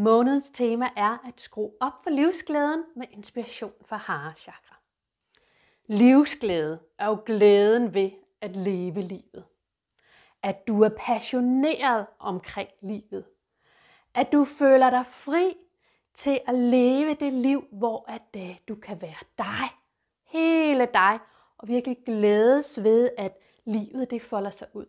Månedens tema er at skrue op for livsglæden med inspiration fra Hara Chakra. Livsglæde er jo glæden ved at leve livet. At du er passioneret omkring livet. At du føler dig fri til at leve det liv, hvor at øh, du kan være dig. Hele dig. Og virkelig glædes ved, at livet det folder sig ud.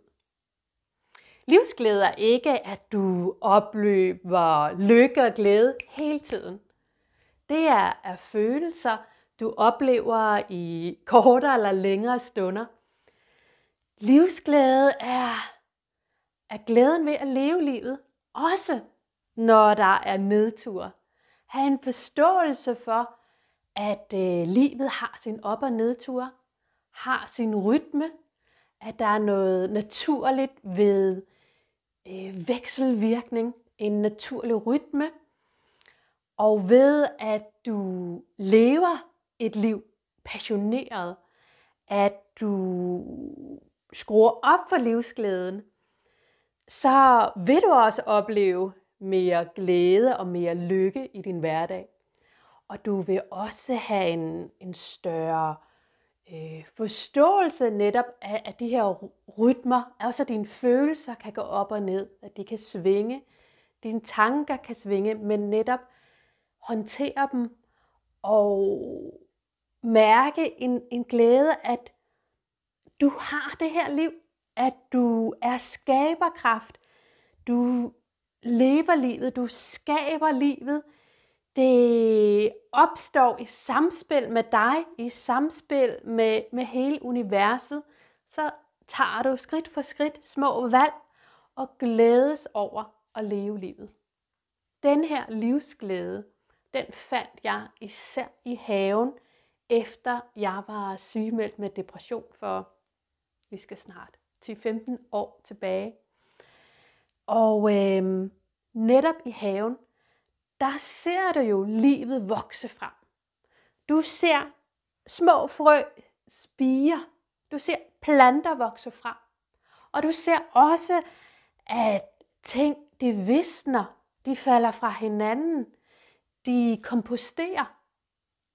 Livsglæde er ikke, at du oplever lykke og glæde hele tiden. Det er, er følelser, du oplever i kortere eller længere stunder. Livsglæde er, er glæden ved at leve livet, også når der er nedtur. Ha' en forståelse for, at øh, livet har sin op- og nedtur, har sin rytme, at der er noget naturligt ved øh, vekselvirkning, en naturlig rytme. Og ved at du lever et liv passioneret, at du skruer op for livsglæden, så vil du også opleve mere glæde og mere lykke i din hverdag. Og du vil også have en, en større øh, forståelse netop af, at de her rytmer, også at dine følelser kan gå op og ned, at de kan svinge, dine tanker kan svinge, men netop håndtere dem og mærke en, en glæde, at du har det her liv, at du er skaberkraft, du lever livet, du skaber livet. Det, opstår i samspil med dig, i samspil med, med hele universet, så tager du skridt for skridt små valg og glædes over at leve livet. Den her livsglæde, den fandt jeg især i haven, efter jeg var sygemeldt med depression for, vi skal snart, 10-15 år tilbage. Og øh, netop i haven, der ser du jo livet vokse frem. Du ser små frø spire. Du ser planter vokse frem. Og du ser også, at ting, de visner, de falder fra hinanden, de komposterer.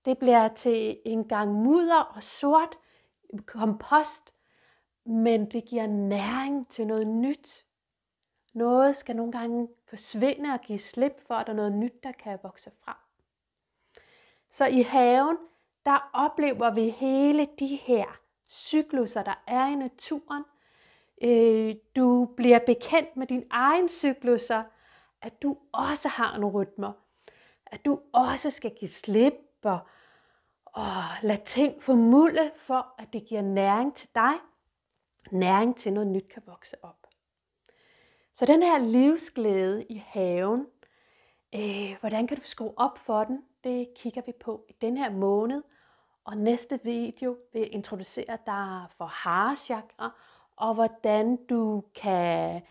Det bliver til en gang mudder og sort kompost, men det giver næring til noget nyt. Noget skal nogle gange forsvinde og give slip for, at der er noget nyt, der kan vokse frem. Så i haven, der oplever vi hele de her cykluser, der er i naturen. Øh, du bliver bekendt med dine egen cykluser, at du også har en rytmer, at du også skal give slip og, og lade ting formulde, for at det giver næring til dig, næring til noget nyt kan vokse op. Så den her livsglæde i haven, øh, hvordan kan du skrue op for den? Det kigger vi på i den her måned. Og næste video vil introducere dig for harechakra, og hvordan du kan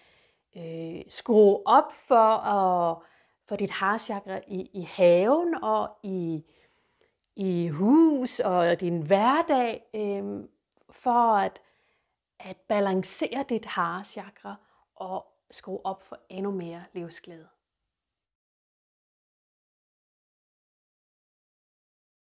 øh, skrue op for, at, for dit harechakra i, i haven og i, i hus og din hverdag, øh, for at, at balancere dit harechakra og skrue op for endnu mere livsglæde.